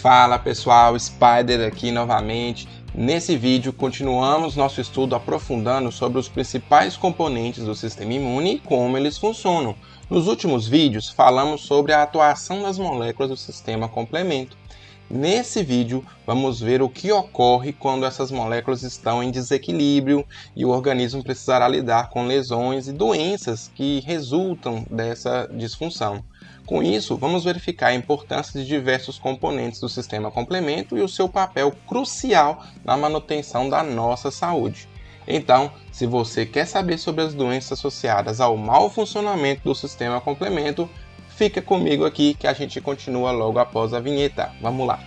Fala pessoal, Spider aqui novamente. Nesse vídeo continuamos nosso estudo aprofundando sobre os principais componentes do sistema imune e como eles funcionam. Nos últimos vídeos falamos sobre a atuação das moléculas do sistema complemento. Nesse vídeo vamos ver o que ocorre quando essas moléculas estão em desequilíbrio e o organismo precisará lidar com lesões e doenças que resultam dessa disfunção. Com isso, vamos verificar a importância de diversos componentes do sistema complemento e o seu papel crucial na manutenção da nossa saúde. Então, se você quer saber sobre as doenças associadas ao mau funcionamento do sistema complemento, fica comigo aqui que a gente continua logo após a vinheta. Vamos lá!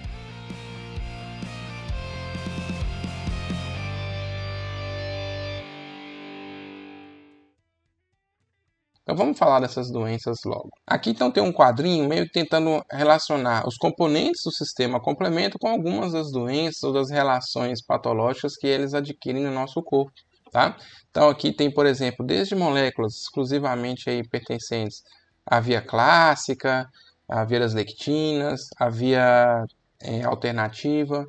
Então vamos falar dessas doenças logo. Aqui então tem um quadrinho meio tentando relacionar os componentes do sistema complemento com algumas das doenças ou das relações patológicas que eles adquirem no nosso corpo. Tá? Então aqui tem, por exemplo, desde moléculas exclusivamente aí pertencentes à via clássica, à via das lectinas, à via é, alternativa,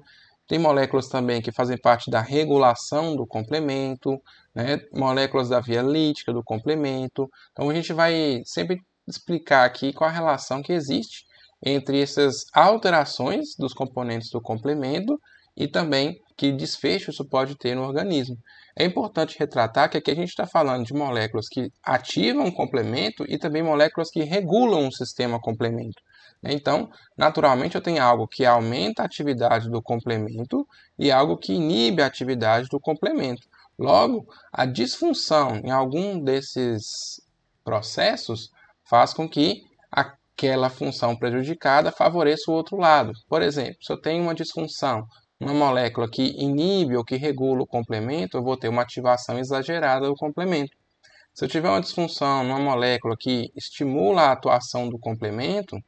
tem moléculas também que fazem parte da regulação do complemento, né? moléculas da via lítica do complemento. Então a gente vai sempre explicar aqui qual a relação que existe entre essas alterações dos componentes do complemento e também que desfecho isso pode ter no organismo. É importante retratar que aqui a gente está falando de moléculas que ativam o complemento e também moléculas que regulam o sistema complemento. Né? Então, naturalmente, eu tenho algo que aumenta a atividade do complemento e algo que inibe a atividade do complemento. Logo, a disfunção em algum desses processos faz com que aquela função prejudicada favoreça o outro lado. Por exemplo, se eu tenho uma disfunção, uma molécula que inibe ou que regula o complemento, eu vou ter uma ativação exagerada do complemento. Se eu tiver uma disfunção numa molécula que estimula a atuação do complemento,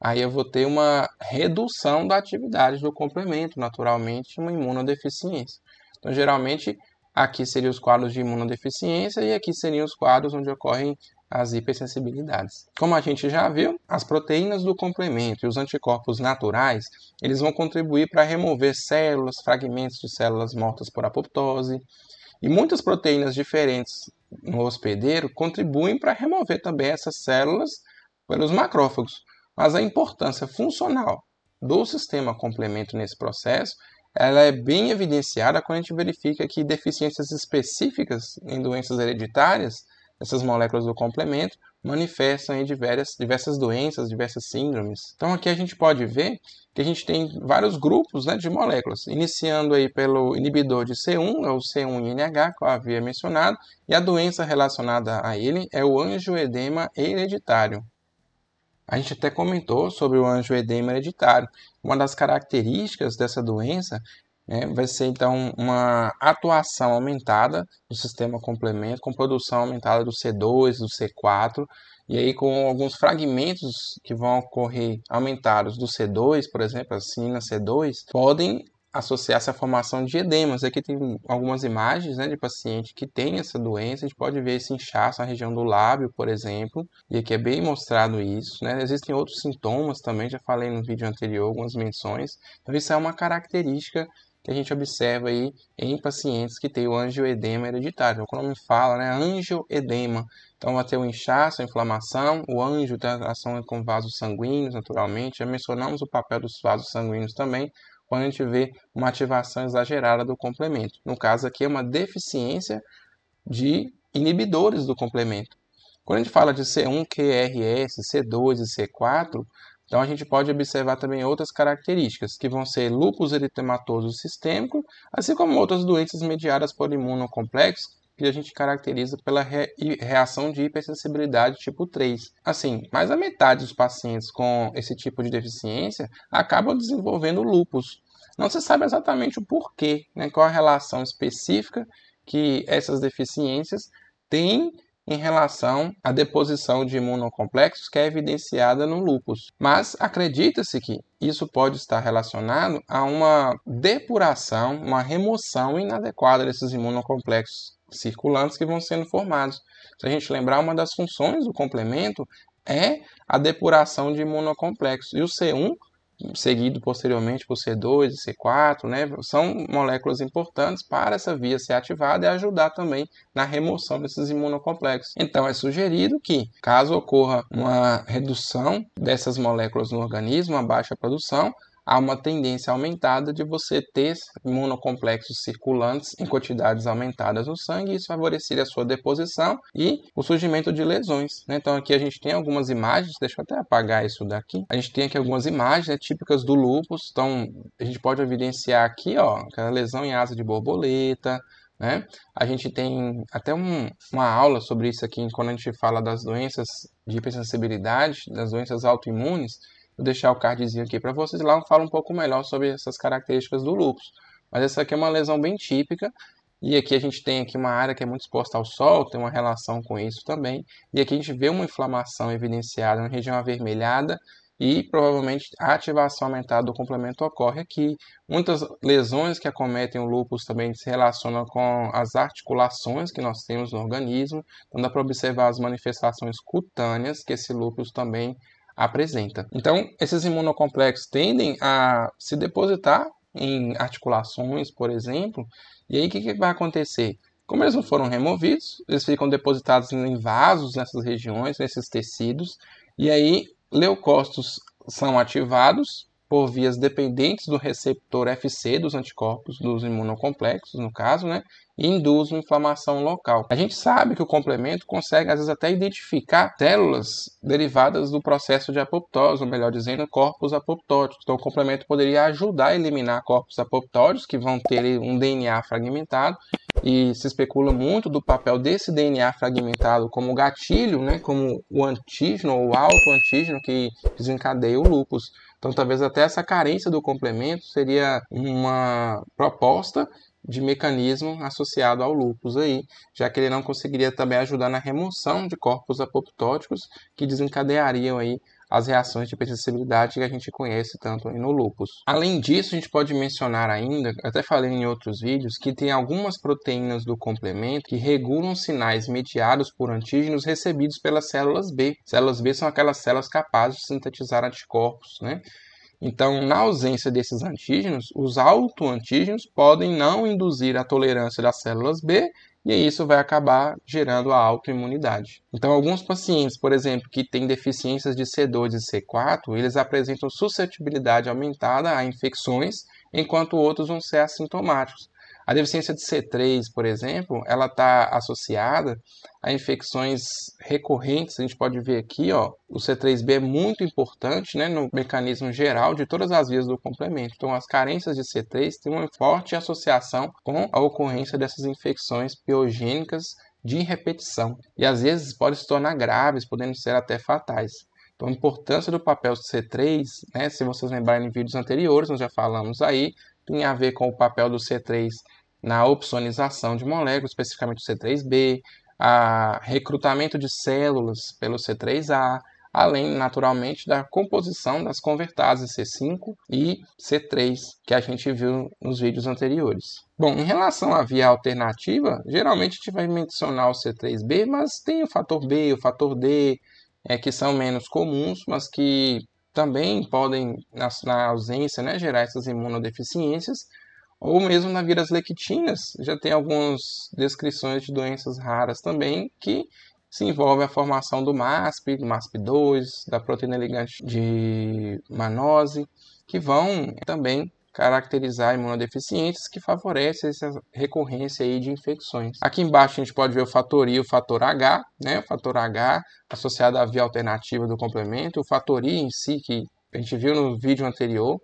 aí eu vou ter uma redução da atividade do complemento, naturalmente, uma imunodeficiência. Então, geralmente, aqui seriam os quadros de imunodeficiência e aqui seriam os quadros onde ocorrem as hipersensibilidades. Como a gente já viu, as proteínas do complemento e os anticorpos naturais, eles vão contribuir para remover células, fragmentos de células mortas por apoptose, e muitas proteínas diferentes no hospedeiro contribuem para remover também essas células pelos macrófagos. Mas a importância funcional do sistema complemento nesse processo ela é bem evidenciada quando a gente verifica que deficiências específicas em doenças hereditárias, essas moléculas do complemento, manifestam em diversas, diversas doenças, diversas síndromes. Então aqui a gente pode ver que a gente tem vários grupos né, de moléculas, iniciando aí pelo inibidor de C1, é o C1-INH que eu havia mencionado, e a doença relacionada a ele é o angioedema hereditário. A gente até comentou sobre o edema hereditário. Uma das características dessa doença né, vai ser então uma atuação aumentada do sistema complemento, com produção aumentada do C2, do C4, e aí com alguns fragmentos que vão ocorrer aumentados do C2, por exemplo, a sina C2, podem associar-se à formação de edemas. Aqui tem algumas imagens né, de paciente que tem essa doença. A gente pode ver esse inchaço na região do lábio, por exemplo. E aqui é bem mostrado isso. Né? Existem outros sintomas também, já falei no vídeo anterior, algumas menções. Então, isso é uma característica que a gente observa aí em pacientes que têm o angioedema hereditário. O nome fala, né? Angioedema. Então, vai ter o inchaço, a inflamação, o anjo tem ação com vasos sanguíneos, naturalmente. Já mencionamos o papel dos vasos sanguíneos também quando a gente vê uma ativação exagerada do complemento. No caso aqui é uma deficiência de inibidores do complemento. Quando a gente fala de C1, QRS, C2 e C4, então a gente pode observar também outras características, que vão ser lúpus eritematoso sistêmico, assim como outras doenças mediadas por imunocomplexo, que a gente caracteriza pela reação de hipersensibilidade tipo 3. Assim, mais da metade dos pacientes com esse tipo de deficiência acabam desenvolvendo lúpus, não se sabe exatamente o porquê, né, qual a relação específica que essas deficiências têm em relação à deposição de imunocomplexos que é evidenciada no lúpus. Mas acredita-se que isso pode estar relacionado a uma depuração, uma remoção inadequada desses imunocomplexos circulantes que vão sendo formados. Se a gente lembrar, uma das funções do complemento é a depuração de imunocomplexos e o C1 seguido posteriormente por C2 e C4, né? São moléculas importantes para essa via ser ativada e ajudar também na remoção desses imunocomplexos. Então é sugerido que, caso ocorra uma redução dessas moléculas no organismo, uma baixa produção, há uma tendência aumentada de você ter imunocomplexos circulantes em quantidades aumentadas no sangue, e isso favorecer a sua deposição e o surgimento de lesões. Né? Então aqui a gente tem algumas imagens, deixa eu até apagar isso daqui. A gente tem aqui algumas imagens né, típicas do lúpus, então a gente pode evidenciar aqui, ó, aquela lesão em asa de borboleta, né? A gente tem até um, uma aula sobre isso aqui quando a gente fala das doenças de hipersensibilidade, das doenças autoimunes, Vou deixar o cardzinho aqui para vocês. Lá eu falo um pouco melhor sobre essas características do lúpus. Mas essa aqui é uma lesão bem típica. E aqui a gente tem aqui uma área que é muito exposta ao sol, tem uma relação com isso também. E aqui a gente vê uma inflamação evidenciada na região avermelhada e provavelmente a ativação aumentada do complemento ocorre aqui. Muitas lesões que acometem o lúpus também se relacionam com as articulações que nós temos no organismo. Então dá para observar as manifestações cutâneas que esse lúpus também apresenta. Então, esses imunocomplexos tendem a se depositar em articulações, por exemplo, e aí o que, que vai acontecer? Como eles não foram removidos, eles ficam depositados em vasos nessas regiões, nesses tecidos, e aí leucócitos são ativados por vias dependentes do receptor FC dos anticorpos dos imunocomplexos, no caso, né, e induz uma inflamação local. A gente sabe que o complemento consegue às vezes até identificar células derivadas do processo de apoptose, ou melhor dizendo, corpos apoptóticos. Então o complemento poderia ajudar a eliminar corpos apoptóticos que vão ter um DNA fragmentado e se especula muito do papel desse DNA fragmentado como gatilho, né, como o antígeno ou autoantígeno que desencadeia o lúpus. Então, talvez até essa carência do complemento seria uma proposta de mecanismo associado ao lúpus aí, já que ele não conseguiria também ajudar na remoção de corpos apoptóticos que desencadeariam aí as reações de hipersensibilidade que a gente conhece tanto no lúpus. Além disso, a gente pode mencionar ainda, até falei em outros vídeos, que tem algumas proteínas do complemento que regulam sinais mediados por antígenos recebidos pelas células B. Células B são aquelas células capazes de sintetizar anticorpos, né? Então, na ausência desses antígenos, os autoantígenos podem não induzir a tolerância das células B e isso vai acabar gerando a autoimunidade. Então, alguns pacientes, por exemplo, que têm deficiências de C2 e C4, eles apresentam suscetibilidade aumentada a infecções, enquanto outros vão ser assintomáticos. A deficiência de C3, por exemplo, ela está associada a infecções recorrentes. A gente pode ver aqui, ó, o C3b é muito importante né, no mecanismo geral de todas as vias do complemento. Então, as carências de C3 têm uma forte associação com a ocorrência dessas infecções piogênicas de repetição. E às vezes podem se tornar graves, podendo ser até fatais. Então, a importância do papel C3, né, se vocês lembrarem em vídeos anteriores, nós já falamos aí, tem a ver com o papel do C3 na opsonização de moléculas, especificamente o C3b, a recrutamento de células pelo C3a, além, naturalmente, da composição das convertases C5 e C3, que a gente viu nos vídeos anteriores. Bom, em relação à via alternativa, geralmente a gente vai mencionar o C3b, mas tem o fator B, o fator D, é, que são menos comuns, mas que também podem, na, na ausência, né, gerar essas imunodeficiências, ou mesmo na viras lectinas, já tem algumas descrições de doenças raras também que se envolve a formação do MASP, do MASP2, da proteína ligante de manose, que vão também caracterizar imunodeficientes que favorecem essa recorrência aí de infecções. Aqui embaixo a gente pode ver o fator I e o fator H, né? O fator H associado à via alternativa do complemento, o fator I em si que a gente viu no vídeo anterior,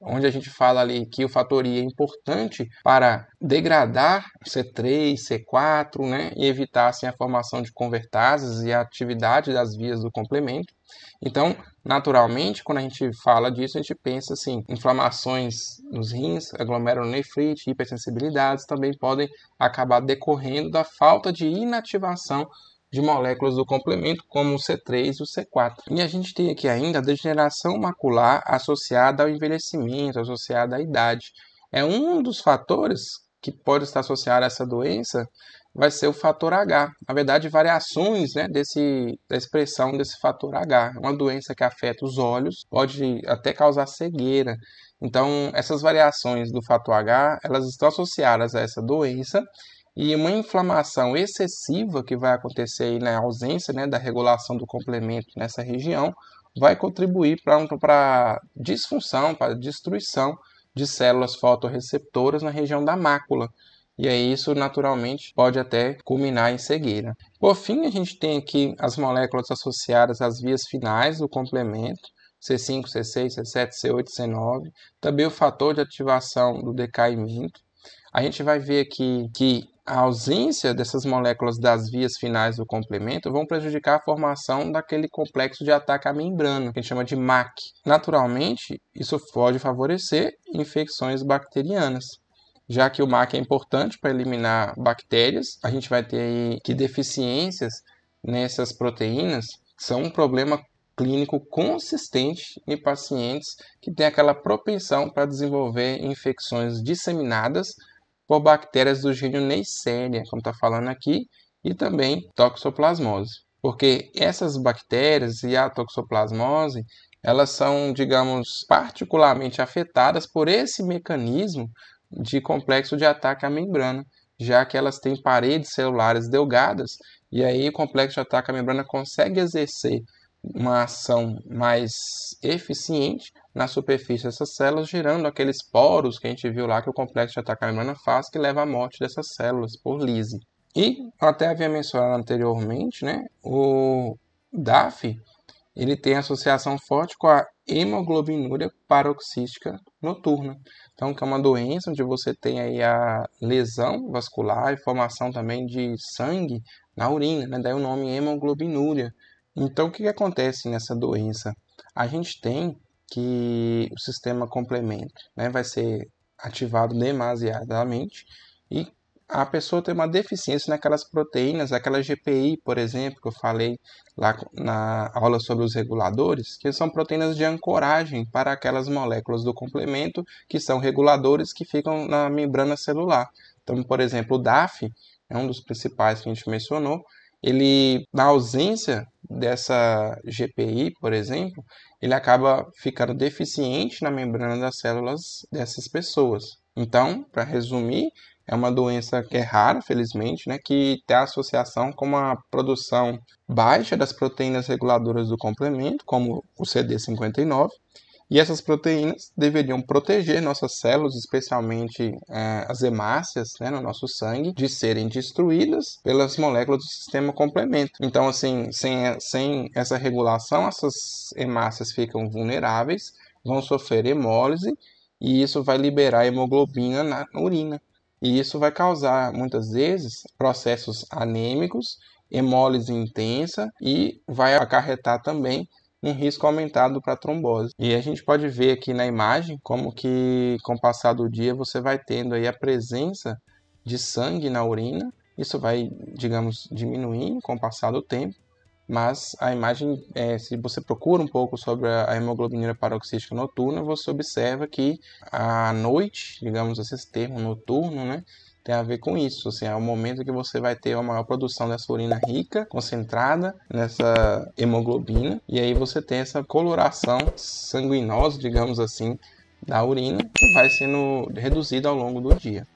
onde a gente fala ali que o fator I é importante para degradar C3, C4, né, e evitar assim, a formação de convertases e a atividade das vias do complemento. Então, naturalmente, quando a gente fala disso, a gente pensa assim, inflamações nos rins, aglomeronefrite, hipersensibilidades também podem acabar decorrendo da falta de inativação de moléculas do complemento, como o C3 e o C4. E a gente tem aqui ainda a degeneração macular associada ao envelhecimento, associada à idade. É um dos fatores que pode estar associado a essa doença, vai ser o fator H. Na verdade, variações né, desse, da expressão desse fator H. É uma doença que afeta os olhos, pode até causar cegueira. Então, essas variações do fator H, elas estão associadas a essa doença e uma inflamação excessiva que vai acontecer aí na ausência né, da regulação do complemento nessa região vai contribuir para disfunção, para destruição de células fotorreceptoras na região da mácula. E aí isso naturalmente pode até culminar em cegueira. Por fim, a gente tem aqui as moléculas associadas às vias finais do complemento, C5, C6, C7, C8, C9, também o fator de ativação do decaimento. A gente vai ver aqui que a ausência dessas moléculas das vias finais do complemento vão prejudicar a formação daquele complexo de ataque à membrana, que a gente chama de MAC. Naturalmente, isso pode favorecer infecções bacterianas. Já que o MAC é importante para eliminar bactérias, a gente vai ter que deficiências nessas proteínas são um problema clínico consistente em pacientes que têm aquela propensão para desenvolver infecções disseminadas por bactérias do gênero Neisseria, como está falando aqui, e também toxoplasmose. Porque essas bactérias e a toxoplasmose, elas são, digamos, particularmente afetadas por esse mecanismo de complexo de ataque à membrana, já que elas têm paredes celulares delgadas, e aí o complexo de ataque à membrana consegue exercer uma ação mais eficiente na superfície dessas células, gerando aqueles poros que a gente viu lá que o complexo de ataque à membrana faz, que leva à morte dessas células por lise. E até havia mencionado anteriormente, né, o DAF ele tem associação forte com a hemoglobinúria paroxística noturna. Então, que é uma doença onde você tem aí a lesão vascular e formação também de sangue na urina, né? daí o nome hemoglobinúria. Então, o que acontece nessa doença? A gente tem que o sistema complemento né, vai ser ativado demasiadamente e a pessoa tem uma deficiência naquelas proteínas, aquela GPI, por exemplo, que eu falei lá na aula sobre os reguladores, que são proteínas de ancoragem para aquelas moléculas do complemento que são reguladores que ficam na membrana celular. Então, por exemplo, o DAF é né, um dos principais que a gente mencionou. Ele, na ausência dessa GPI, por exemplo, ele acaba ficando deficiente na membrana das células dessas pessoas. Então, para resumir, é uma doença que é rara, felizmente, né, que tem associação com uma produção baixa das proteínas reguladoras do complemento, como o CD59, e essas proteínas deveriam proteger nossas células, especialmente é, as hemácias né, no nosso sangue, de serem destruídas pelas moléculas do sistema complemento. Então, assim, sem, sem essa regulação, essas hemácias ficam vulneráveis, vão sofrer hemólise e isso vai liberar hemoglobina na urina. E isso vai causar, muitas vezes, processos anêmicos, hemólise intensa e vai acarretar também um risco aumentado para trombose. E a gente pode ver aqui na imagem como que com o passar do dia você vai tendo aí a presença de sangue na urina. Isso vai, digamos, diminuindo com o passar do tempo, mas a imagem, é, se você procura um pouco sobre a hemoglobina paroxística noturna, você observa que à noite, digamos, esse termo noturno, né, tem a ver com isso. Assim, é o momento que você vai ter a maior produção dessa urina rica, concentrada nessa hemoglobina, e aí você tem essa coloração sanguinosa, digamos assim, da urina, que vai sendo reduzida ao longo do dia.